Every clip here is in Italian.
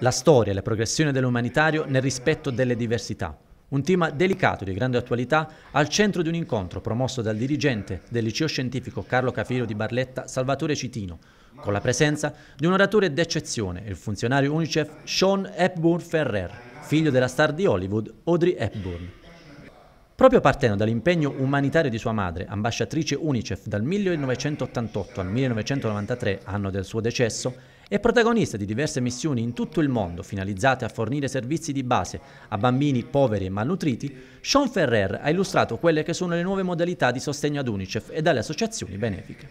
la storia e la progressione dell'umanitario nel rispetto delle diversità. Un tema delicato di grande attualità al centro di un incontro promosso dal dirigente del liceo scientifico Carlo Cafiro di Barletta, Salvatore Citino, con la presenza di un oratore d'eccezione, il funzionario UNICEF Sean Hepburn Ferrer, figlio della star di Hollywood Audrey Hepburn. Proprio partendo dall'impegno umanitario di sua madre, ambasciatrice UNICEF dal 1988 al 1993, anno del suo decesso, è protagonista di diverse missioni in tutto il mondo finalizzate a fornire servizi di base a bambini poveri e malnutriti, Sean Ferrer ha illustrato quelle che sono le nuove modalità di sostegno ad UNICEF e dalle associazioni benefiche.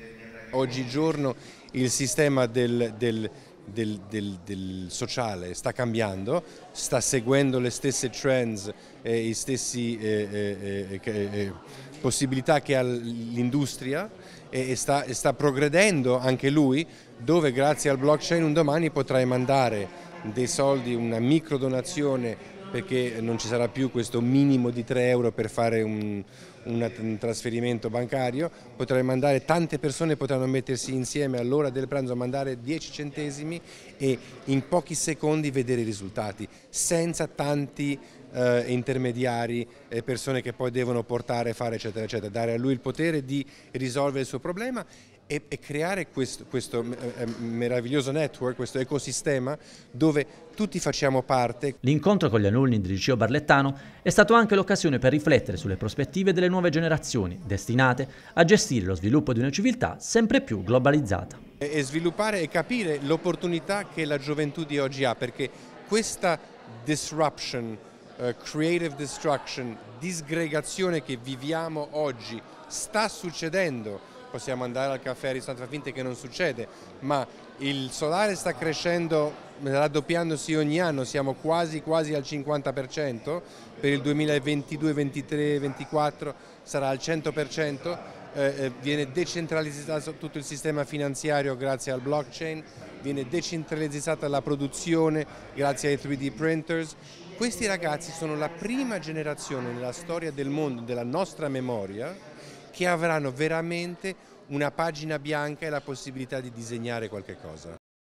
Oggigiorno il sistema del, del del, del, del, sociale sta cambiando, sta seguendo le stesse trends e le stesse eh, eh, eh, possibilità che ha l'industria e, sta, e sta progredendo anche lui dove grazie al blockchain un domani potrai mandare dei soldi, una micro donazione perché non ci sarà più questo minimo di 3 euro per fare un, un, trasferimento bancario, potrei mandare, tante persone potranno mettersi insieme all'ora del pranzo a mandare 10 centesimi e in pochi secondi vedere i risultati, senza tanti eh, intermediari e persone che poi devono portare, fare eccetera eccetera, dare a lui il potere di risolvere il suo problema e, e creare questo, questo eh, eh, meraviglioso network, questo ecosistema dove tutti facciamo parte. L'incontro con gli alunni del liceo barlettano è stato anche l'occasione per riflettere sulle prospettive delle nuove generazioni destinate a gestire lo sviluppo di una civiltà sempre più globalizzata. E sviluppare e capire l'opportunità che la gioventù di oggi ha perché questa disruption, uh, creative destruction, disgregazione che viviamo oggi sta succedendo possiamo andare al caffè di Santa Finta che non succede, ma il solare sta crescendo raddoppiandosi ogni anno, siamo quasi, quasi al 50%, per il 2022, 23, 24 sarà al 100%, eh, eh, viene decentralizzato tutto il sistema finanziario grazie al blockchain, viene decentralizzata la produzione grazie ai 3D printers. Questi ragazzi sono la prima generazione nella storia del mondo, della nostra memoria, che avranno veramente una pagina bianca e la possibilità di disegnare qualche cosa.